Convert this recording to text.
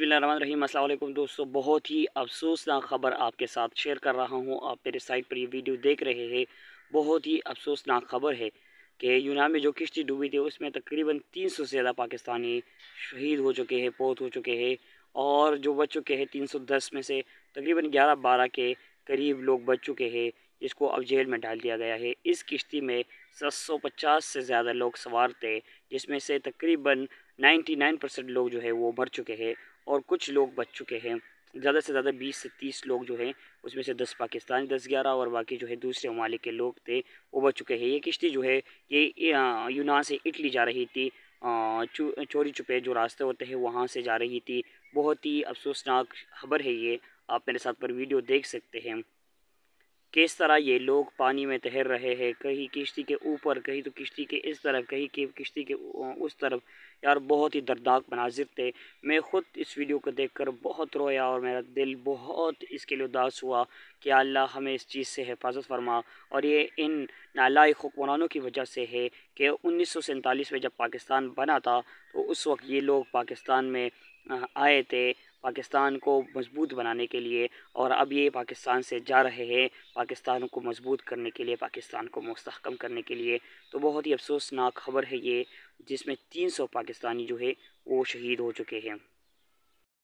रहीम अस्सलाम दोस्तों बहुत ही अफसोसनाक ख़बर आपके साथ शेयर कर रहा हूँ आप मेरे साइट पर ये वीडियो देख रहे हैं बहुत ही अफसोसनाक ख़बर है कि यूनान में जो किश्ती डूबी थी उसमें तकरीबन 300 से ज़्यादा पाकिस्तानी शहीद हो चुके हैं पोत हो चुके हैं और जो बच चुके हैं दस में से तकरीबन ग्यारह बारह के करीब लोग बच चुके हैं जिसको अब जेल में डाल दिया गया है इस किश्ती में पचास से ज़्यादा लोग सवार थे जिसमें से तकरीबन 99 परसेंट लोग जो है वो मर चुके हैं और कुछ लोग बच चुके हैं ज़्यादा से ज़्यादा बीस से तीस लोग जो हैं उसमें से दस पाकिस्तानी दस ग्यारह और बाकी जो है दूसरे ममालिक के लोग थे वो बच चुके हैं ये किश्ती जो है ये यूनान से इटली जा रही थी चो, चोरी छुपे जो रास्ते होते हैं वहाँ से जा रही थी बहुत ही अफसोसनाक खबर है ये आप मेरे साथ पर वीडियो देख सकते हैं किस तरह ये लोग पानी में तैर रहे हैं कहीं किश्ती के ऊपर कहीं तो किश्ती के इस तरफ कहीं कि किश्ती के उस तरफ यार बहुत ही दर्दनाक मनाजिर थे मैं ख़ुद इस वीडियो को देखकर बहुत रोया और मेरा दिल बहुत इसके लिए उदास हुआ कि अल्लाह हमें इस चीज़ से हिफाजत फरमा और ये इन नालाई हुक्मरानों की वजह से है कि उन्नीस में जब पाकिस्तान बना था तो उस वक्त ये लोग पाकिस्तान में आए थे पाकिस्तान को मजबूत बनाने के लिए और अब ये पाकिस्तान से जा रहे हैं पाकिस्तान को मजबूत करने के लिए पाकिस्तान को मस्तकम करने के लिए तो बहुत ही अफसोसनाक खबर है ये जिसमें 300 पाकिस्तानी जो है वो शहीद हो चुके हैं